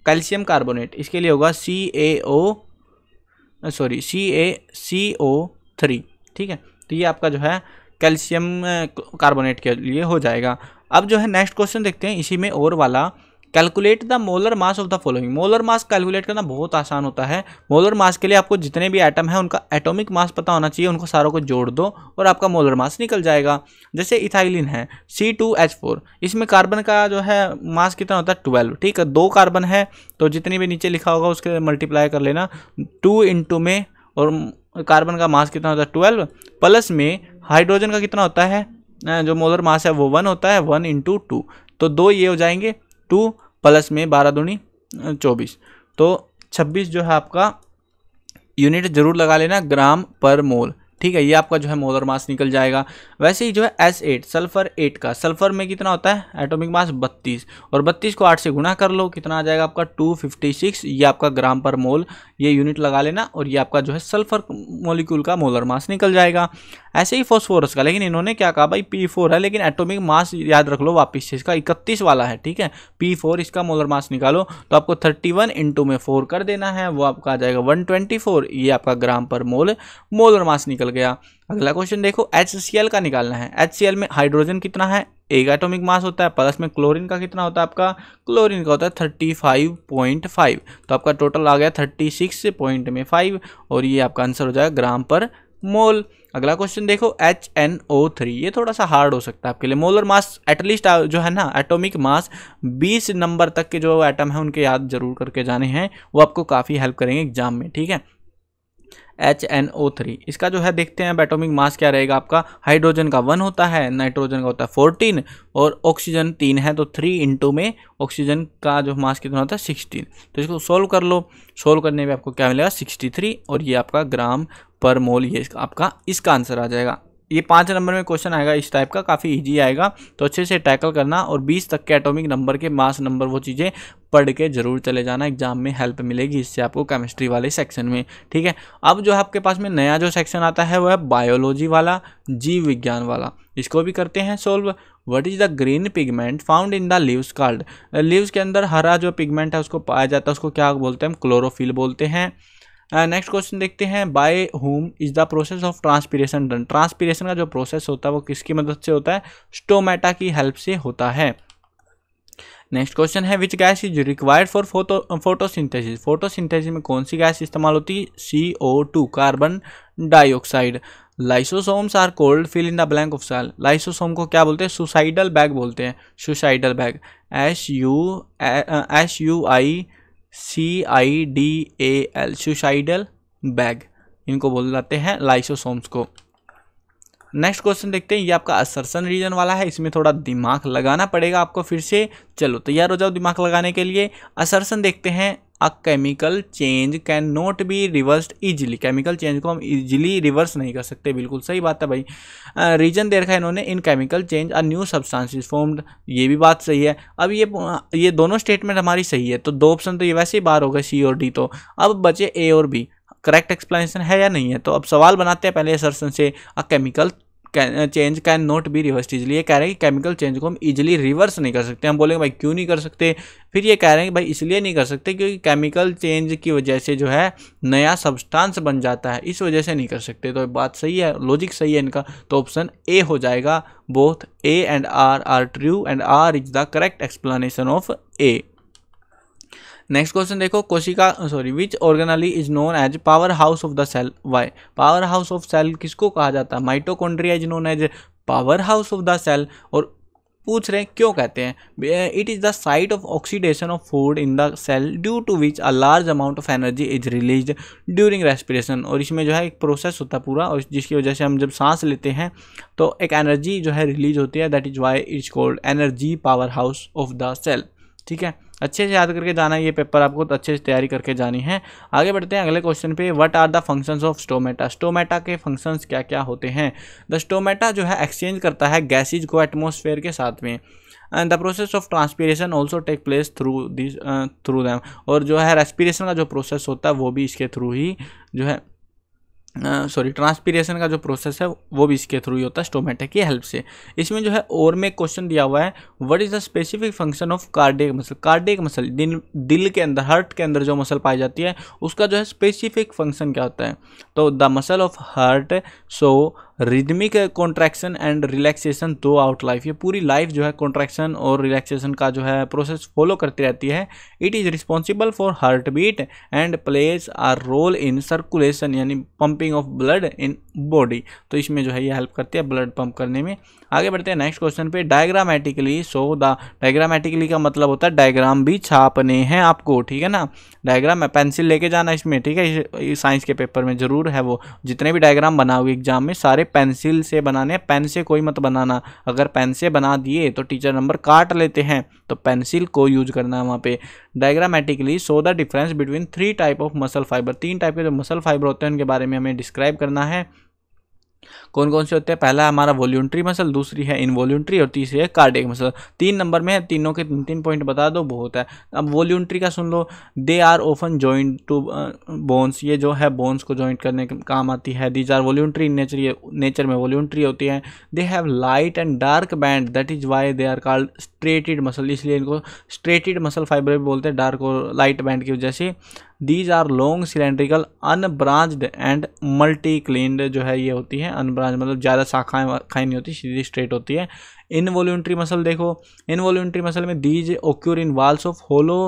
calcium carbonate इसके लिए होगा सी ए ओ सॉरी सी ए सी ओ थ्री ठीक है तो ये आपका जो है कैल्शियम कार्बोनेट के लिए हो जाएगा अब जो है नेक्स्ट क्वेश्चन देखते हैं इसी में और वाला calculate the molar mass of the following molar mass calculate करना बहुत आसान होता है मोलर मास के लिए आपको जितने भी एटम हैं उनका एटॉमिक मास पता होना चाहिए उनको सारों को जोड़ दो और आपका मोलर मास निकल जाएगा जैसे इथाइलिन है सी टू एच फोर इसमें कार्बन का जो है मास कितना होता है ट्वेल्व ठीक है दो कार्बन है तो जितनी भी नीचे लिखा होगा उसके मल्टीप्लाई कर लेना टू इंटू में और कार्बन का मास कितना होता है ट्वेल्व प्लस में हाइड्रोजन का कितना होता है जो मोलर मास है वो वन होता है वन इंटू टू तो दो ये हो जाएंगे टू प्लस में बारह दूनी चौबीस तो छब्बीस जो है आपका यूनिट जरूर लगा लेना ग्राम पर मोल ठीक है ये आपका जो है मोलर मास निकल जाएगा वैसे ही जो है एस एट सल्फर एट का सल्फर में कितना होता है एटॉमिक मास बत्तीस और बत्तीस को आठ से गुणा कर लो कितना आ जाएगा आपका टू फिफ्टी सिक्स ये आपका ग्राम पर मोल ये यूनिट लगा लेना और ये आपका जो है सल्फर मोलिक्यूल का मोलर मास निकल जाएगा ऐसे ही फॉस्फोरस का लेकिन इन्होंने क्या कहा भाई पी फोर है लेकिन एटोमिक मास याद रख लो वापस से इसका इकतीस वाला है ठीक है पी फोर इसका मोलर मास निकालो तो आपको थर्टी वन इंटू में फोर कर देना है वो आपका आ जाएगा वन ट्वेंटी फोर ये आपका ग्राम पर मोल मोलर मास निकल गया अगला क्वेश्चन देखो एच सी एल का निकालना है एच सी एल में हाइड्रोजन कितना है एक एटॉमिक मास होता है प्लस में क्लोरीन का कितना होता है आपका क्लोरीन का होता है थर्टी फाइव पॉइंट फाइव तो आपका टोटल आ गया थर्टी सिक्स पॉइंट में फाइव और ये आपका आंसर हो जाएगा ग्राम पर मोल अगला क्वेश्चन देखो एच एन ओ थ्री ये थोड़ा सा हार्ड हो सकता है आपके लिए मोलर मास एटलीस्ट जो है ना एटॉमिक मास 20 नंबर तक के जो एटम है उनके याद जरूर करके जाने हैं वो आपको काफ़ी हेल्प करेंगे एग्जाम में ठीक है एच एन ओ थ्री इसका जो है देखते हैं बैटोमिक मास क्या रहेगा आपका हाइड्रोजन का वन होता है नाइट्रोजन का होता है फोर्टीन और ऑक्सीजन तीन है तो थ्री इंटू में ऑक्सीजन का जो मास कितना होता है सिक्सटीन तो इसको सोल्व कर लो सोल्व करने में आपको क्या मिलेगा सिक्सटी थ्री और ये आपका ग्राम पर मोल ये आपका इसका आंसर आ जाएगा ये पाँच नंबर में क्वेश्चन आएगा इस टाइप का काफ़ी ईजी आएगा तो अच्छे से टैकल करना और बीस तक के एटॉमिक नंबर के मास नंबर वो चीज़ें पढ़ के जरूर चले जाना एग्जाम में हेल्प मिलेगी इससे आपको केमिस्ट्री वाले सेक्शन में ठीक है अब जो आपके पास में नया जो सेक्शन आता है वह बायोलॉजी वाला जीव विज्ञान वाला इसको भी करते हैं solve what is the green pigment found in the leaves card leaves के अंदर हरा जो पिगमेंट है उसको पाया जाता है उसको क्या बोलते हैं क्लोरोफिल बोलते हैं नेक्स्ट uh, क्वेश्चन देखते हैं by whom is the process of transpiration done transpiration का जो प्रोसेस होता है वो किसकी मदद से होता है स्टोमेटा की हेल्प से होता है नेक्स्ट क्वेश्चन है which gas is required for photo photosynthesis photosynthesis में कौन सी गैस इस्तेमाल होती है C O two carbon dioxide lysosomes are called fill in the blank of cell lysosome को क्या बोलते हैं सुसाइडल बैग बोलते हैं suicidal bag S U S U I C I D A L suicidal bag इनको बोल जाते हैं लाइसोसोम्स को नेक्स्ट क्वेश्चन देखते हैं ये आपका असरसन रीजन वाला है इसमें थोड़ा दिमाग लगाना पड़ेगा आपको फिर से चलो तैयार हो जाओ दिमाग लगाने के लिए असरसन देखते हैं a chemical change can not be reversed easily chemical change को हम इजिली रिवर्स नहीं कर सकते बिल्कुल सही बात है भाई रीजन दे रखा है इन्होंने in chemical change a new substances formed ये भी बात सही है अब ये ये दोनों स्टेटमेंट हमारी सही है तो दो ऑप्शन तो ये वैसे ही बाहर हो गए सी और डी तो अब बचे ए और बी करेक्ट एक्सप्लेनेशन है या नहीं है तो अब सवाल बनाते हैं पहले सरसन से a chemical change can not be reversed easily ये कह रहे हैं कि केमिकल चेंज को हम इजिली रिवर्स नहीं कर सकते हम बोलेंगे भाई क्यों नहीं कर सकते फिर ये कह रहे हैं कि भाई इसलिए नहीं कर सकते क्योंकि केमिकल चेंज की वजह से जो है नया सब्सटेंस बन जाता है इस वजह से नहीं कर सकते तो बात सही है लॉजिक सही है इनका तो ऑप्शन ए हो जाएगा both A and R are true and R is the correct explanation of A next question देखो कोशिका sorry which organelle is known as power house of the cell why power house of cell किसको कहा जाता है mitochondria is known as power house of the cell और पूछ रहे हैं क्यों कहते हैं it is the site of oxidation of food in the cell due to which a large amount of energy is release during respiration और इसमें जो है एक प्रोसेस होता है पूरा और जिसकी वजह से हम जब सांस लेते हैं तो एक एनर्जी जो है रिलीज होती है that is why is called energy power house of the cell ठीक है अच्छे से याद करके जाना है ये पेपर आपको तो अच्छे से तैयारी करके जानी है आगे बढ़ते हैं अगले क्वेश्चन पे what are the functions of stomata stomata के फंक्शंस क्या क्या होते हैं द स्टोमेटा जो है एक्सचेंज करता है गैसेज को एटमोसफेयर के साथ में and the process of transpiration also take place through this through them और जो है रेस्पिरेशन का जो प्रोसेस होता है वो भी इसके थ्रू ही जो है सॉरी ट्रांसपीरेशन का जो प्रोसेस है वो भी इसके थ्रू ही होता है स्टोमेटा की हेल्प से इसमें जो है और में क्वेश्चन दिया हुआ है what is the specific function of cardiac muscle cardiac muscle दिन दिल के अंदर हार्ट के अंदर जो मसल पाई जाती है उसका जो है स्पेसिफिक फंक्शन क्या होता है तो the muscle of heart so rhythmic contraction and relaxation दो आउट लाइफ ये पूरी लाइफ जो है कॉन्ट्रैक्शन और रिलैक्सेशन का जो है प्रोसेस फॉलो करती रहती है it is responsible for heart beat and plays a role in circulation यानी pumping of blood in body तो इसमें जो है ये हेल्प करती है ब्लड पंप करने में आगे बढ़ते हैं नेक्स्ट क्वेश्चन पे डायग्रामेटिकली सो द डायग्रामेटिकली का मतलब होता है डायग्राम भी छापने हैं आपको ठीक है ना डायग्राम है पेंसिल लेके जाना इसमें ठीक है साइंस के पेपर में ज़रूर है वो जितने भी डायग्राम बनाओगे एग्जाम में सारे पेंसिल से बनाने पेन से कोई मत बनाना अगर पेन से बना दिए तो टीचर नंबर काट लेते हैं तो पेंसिल को यूज करना है वहाँ पे diagrammatically so the difference between three type of muscle fibre तीन टाइप के जो मसल फाइबर होते हैं उनके बारे में हमें डिस्क्राइब करना है कौन कौन से होते हैं पहला हमारा वॉल्यूंट्री मसल दूसरी है इनवॉल्यूंट्री और तीसरी है कार्डिक मसल तीन नंबर में है तीनों के तीन तीन पॉइंट बता दो बहुत है अब वॉल्यूंट्री का सुन लो they are often joint to bones ये जो है बोन्स को जॉइंट करने के काम आती है these are voluntary nature nature में वॉल्यूंट्री होती है they have light and dark band that is why they are called striated muscle इसलिए इनको स्ट्रेटेड मसल फाइबर भी बोलते हैं डार्क और लाइट बैंड की वजह से these are long cylindrical unbranched and multinucleated जो है ये होती है अनब्रांच मतलब ज़्यादा शाखाएं खाई नहीं होती सीधी स्ट्रेट होती है इनवॉल्यूंट्री मसल देखो इनवॉल्यूंट्री मसल में these occur in walls of hollow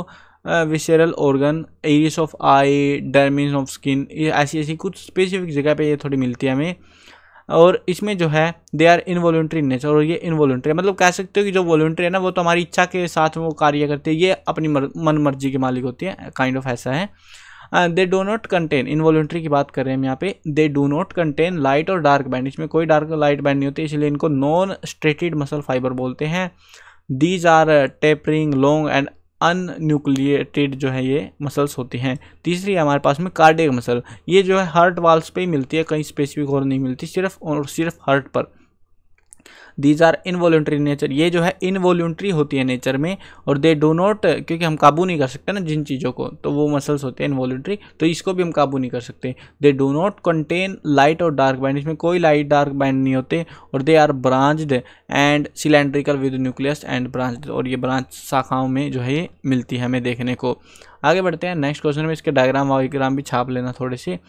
visceral organ iris of eye dermis of skin ऐसी ऐसी कुछ स्पेसिफिक जगह पे ये थोड़ी मिलती है हमें और इसमें जो है दे आर इनवॉल्ट्री नेचर और ये इनवॉल्ट्री मतलब कह सकते हो कि जो वॉल्ट्री है ना वो तो हमारी इच्छा के साथ में वो कार्य करती है ये अपनी मर, मन मर्जी के मालिक होती है काइंड ऑफ ऐसा है they do not contain involuntary की बात कर रहे हैं हम यहाँ पे they do not contain light और डार्क बैंड इसमें कोई डार्क लाइट बैंड नहीं होती इसलिए इनको नॉन स्ट्रेटेड मसल फाइबर बोलते हैं these are tapering long and nucleated जो है ये मसल्स होती हैं तीसरी है हमारे पास में कार्डिक मसल ये जो है हार्ट वाल्स पे ही मिलती है कहीं स्पेसिफिक और नहीं मिलती सिर्फ और सिर्फ हार्ट पर दीज आर इनवॉल्ट्री नेचर ये जो है इनवॉल्ट्री होती है नेचर में और दे डो नॉट क्योंकि हम काबू नहीं कर सकते ना जिन चीज़ों को तो वो मसल्स होते हैं इनवॉल्ट्री तो इसको भी हम काबू नहीं कर सकते they do not contain light और डार्क बैंड इसमें कोई लाइट डार्क बैंड नहीं होते और they are branch and cylindrical with nucleus and branch और ये ब्रांच शाखाओं में जो है ये मिलती है हमें देखने को आगे बढ़ते हैं नेक्स्ट क्वेश्चन में इसके डायग्राम वाइग्राम भी छाप लेना थोड़े से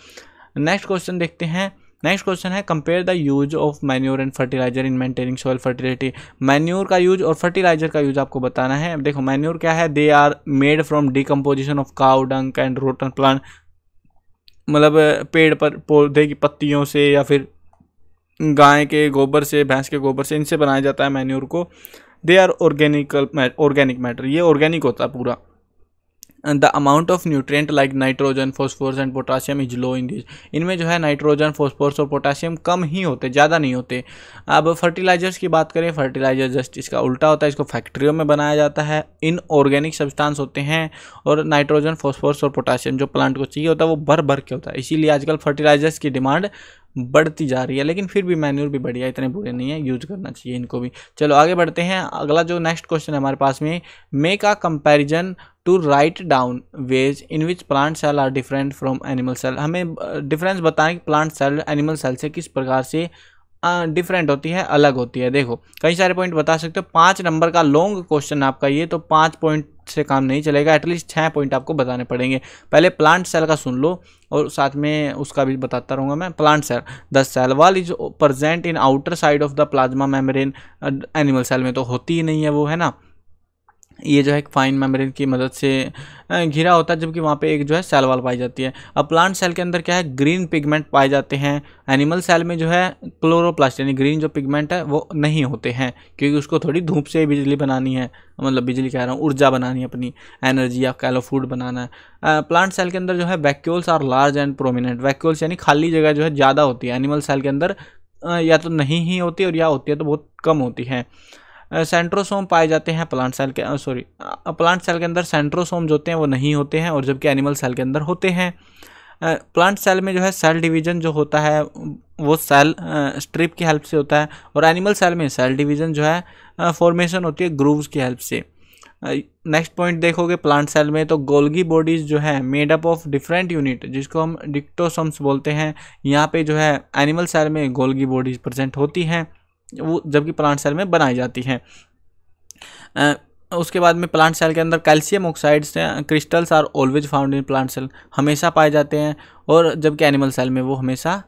नेक्स्ट क्वेश्चन देखते हैं नेक्स्ट क्वेश्चन है compare the use of manure and fertiliser in maintaining soil fertility manure का यूज और फर्टिलाइजर का यूज आपको बताना है देखो मैन्यूर क्या है they are made from decomposition of cow dung and rotten plant मतलब पेड़ पर पौधे की पत्तियों से या फिर गाय के गोबर से भैंस के गोबर से इनसे बनाया जाता है मैन्यूर को they are organical organic matter ये ऑर्गेनिक होता है पूरा the amount of nutrient like nitrogen phosphorus and potassium is low in this इनमें जो है नाइट्रोजन फॉस्फोरस और पोटासियम कम ही होते ज़्यादा नहीं होते अब फर्टिलाइजर्स की बात करें फर्टिलाइजर जस्ट इसका उल्टा होता है इसको फैक्ट्रियों में बनाया जाता है इन ऑर्गेनिक सब्सटांस होते हैं और नाइट्रोजन फॉस्फोरस और पोटासियम जो प्लांट को चाहिए होता है वो भर भर के होता है इसीलिए आजकल फर्टिलाइजर्स की डिमांड बढ़ती जा रही है लेकिन फिर भी मैन्यूर भी बढ़िया इतने बुरे नहीं है यूज करना चाहिए इनको भी चलो आगे बढ़ते हैं अगला जो नेक्स्ट क्वेश्चन है हमारे पास में make a comparison to write down ways in which plant cell are different from animal cell हमें डिफरेंस बताएं कि प्लांट सेल एनिमल सेल से किस प्रकार से डिफरेंट होती है अलग होती है देखो कई सारे पॉइंट बता सकते हो पाँच नंबर का लॉन्ग क्वेश्चन आपका ये तो पाँच पॉइंट से काम नहीं चलेगा एटलीस्ट छः पॉइंट आपको बताने पड़ेंगे पहले प्लांट सेल का सुन लो और साथ में उसका भी बताता रहूँगा मैं plant cell the cell wall is present in outer side of the plasma membrane animal cell में तो होती ही नहीं है वो है ना ये जो है फाइन मेम्ब्रेन की मदद से घिरा होता है जबकि वहाँ पे एक जो है सेल वाल पाई जाती है अब प्लांट सेल के अंदर क्या है ग्रीन पिगमेंट पाए जाते हैं एनिमल सेल में जो है क्लोरोप्लास्ट यानी ग्रीन जो पिगमेंट है वो नहीं होते हैं क्योंकि उसको थोड़ी धूप से बिजली बनानी है मतलब बिजली कह रहा हूँ ऊर्जा बनानी है अपनी एनर्जी या कैलो फूड बनाना है प्लांट सेल के अंदर जो है vacuoles are large and prominent vacuoles यानी खाली जगह जो है ज़्यादा होती है एनिमल सेल के अंदर या तो नहीं ही होती और या होती है तो बहुत कम होती है सेंट्रोसोम पाए जाते हैं प्लांट सेल के सॉरी प्लांट सेल के अंदर सेंट्रोसोम जो होते हैं वो नहीं होते हैं और जबकि एनिमल सेल के अंदर होते हैं प्लांट सेल में जो है सेल डिवीजन जो होता है वो सेल स्ट्रिप की हेल्प से होता है और एनिमल सेल में सेल डिवीजन जो है फॉर्मेशन होती है ग्रूव्स की हेल्प से नेक्स्ट पॉइंट देखोगे प्लांट सेल में तो गोल्गी बॉडीज जो है made up of different unit जिसको हम डिक्टोसम्स बोलते हैं यहाँ पे जो है एनिमल सेल में गोल्गी बॉडीज प्रेजेंट होती हैं वो जबकि प्लांट सेल में बनाई जाती है उसके बाद में प्लांट सेल के अंदर calcium oxides crystals are always found in plant cell हमेशा पाए जाते हैं और जबकि एनिमल सेल में वो हमेशा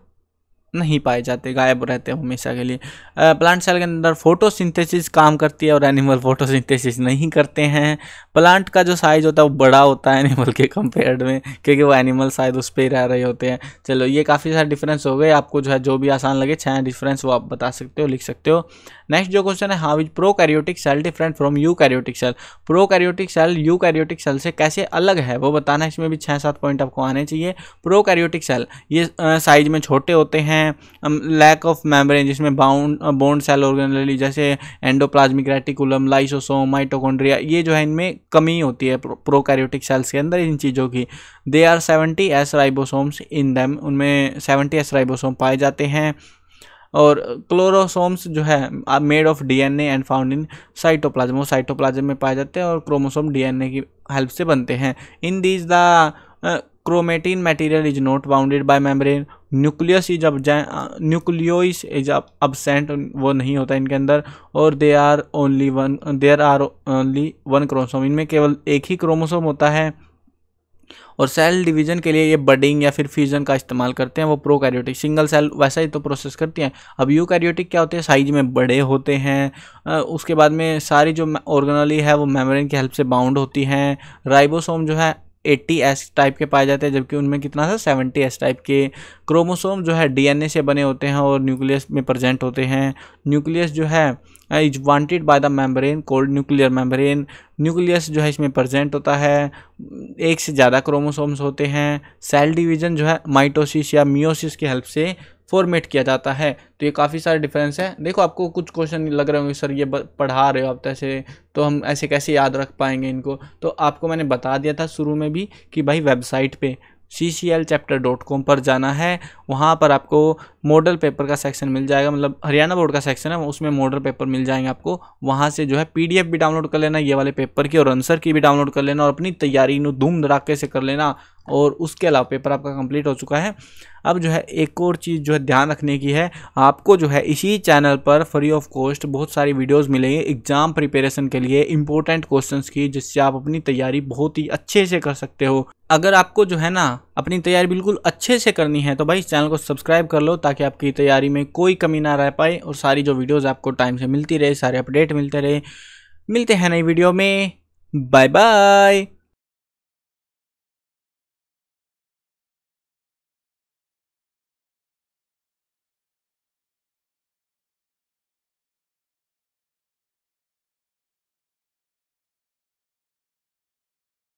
नहीं पाए जाते गायब रहते हैं हमेशा के लिए प्लांट सेल के अंदर फोटोसिंथेसिस काम करती है और एनिमल फोटोसिंथेसिस नहीं करते हैं प्लांट का जो साइज होता है वो बड़ा होता है एनिमल के कंपेयर्ड में क्योंकि वो एनिमल शायद उस पर ही रह रहे होते हैं चलो ये काफ़ी सारे डिफरेंस हो गए आपको जो है जो भी आसान लगे छः डिफरेंस वो आप बता सकते हो लिख सकते हो नेक्स्ट जो क्वेश्चन है how is prokaryotic cell different from eukaryotic cell prokaryotic cell eukaryotic cell से कैसे अलग है वो बताना इसमें भी छः सात पॉइंट आपको आने चाहिए प्रो कैरियोटिक सेल ये साइज में छोटे होते हैं लैक ऑफ मेम्ब्रेन जिसमें बाउंड बोन्ड सेल ऑर्गेनली जैसे एंडोप्लाज्मिक रेटिकुलम लाइसोसोम माइटोकॉन्ड्रिया ये जो है इनमें कमी होती है प्रोकैरियोटिक सेल्स के अंदर इन चीज़ों की they are seventy S ribosomes in them उनमें सेवेंटी एस राइबोसोम पाए जाते हैं और क्लोरोसोम्स जो है made of DNA and found in cytoplasm वो साइटोप्लाज्म में पाए जाते हैं और क्रोमोसोम डीएनए की हेल्प से बनते हैं in these the chromatin material is not bounded by membrane nucleus is अब nucleus इज अबसेंट uh, वो नहीं होता इनके अंदर और they are only one there are only one chromosome इनमें केवल एक ही क्रोमोसोम होता है और सेल डिवीजन के लिए ये बडिंग या फिर फ्यूजन का इस्तेमाल करते हैं वो प्रोकैरियोटिक सिंगल सेल वैसा ही तो प्रोसेस करती हैं अब यूकैरियोटिक क्या होते हैं साइज में बड़े होते हैं उसके बाद में सारी जो ऑर्गनली है वो मेम्ब्रेन की हेल्प से बाउंड होती हैं राइबोसोम जो है एट्टी एस टाइप के पाए जाते हैं जबकि उनमें कितना था सेवेंटी एस टाइप के क्रोमोसोम जो है डीएनए से बने होते हैं और न्यूक्लियस में प्रजेंट होते हैं न्यूक्लियस जो है is bounded by the membrane called nuclear membrane nucleus जो है इसमें प्रजेंट होता है एक से ज़्यादा क्रोमोसोम्स होते हैं सेल डिवीज़न जो है माइटोसिस या मियोसिस की हेल्प से फॉर्मेट किया जाता है तो ये काफ़ी सारे डिफरेंस है देखो आपको कुछ क्वेश्चन लग रहे होंगे सर ये पढ़ा रहे हो आप ऐसे तो हम ऐसे कैसे याद रख पाएंगे इनको तो आपको मैंने बता दिया था शुरू में भी कि भाई वेबसाइट पे C C L chapter dot com पर जाना है वहाँ पर आपको मॉडल पेपर का सेक्शन मिल जाएगा मतलब हरियाणा बोर्ड का सेक्शन है उसमें मॉडल पेपर मिल जाएंगे आपको वहाँ से जो है पीडीएफ भी डाउनलोड कर लेना ये वाले पेपर की और आंसर की भी डाउनलोड कर लेना और अपनी तैयारी धूम धड़ाके से कर लेना और उसके अलावा पेपर आपका कंप्लीट हो चुका है अब जो है एक और चीज़ जो है ध्यान रखने की है आपको जो है इसी चैनल पर फ्री ऑफ कॉस्ट बहुत सारी वीडियोस मिलेंगे एग्ज़ाम प्रिपरेशन के लिए इंपॉर्टेंट क्वेश्चंस की जिससे आप अपनी तैयारी बहुत ही अच्छे से कर सकते हो अगर आपको जो है ना अपनी तैयारी बिल्कुल अच्छे से करनी है तो भाई इस चैनल को सब्सक्राइब कर लो ताकि आपकी तैयारी में कोई कमी ना रह पाए और सारी जो वीडियोज़ आपको टाइम से मिलती रहे सारे अपडेट मिलते रहे मिलते हैं नई वीडियो में बाय बाय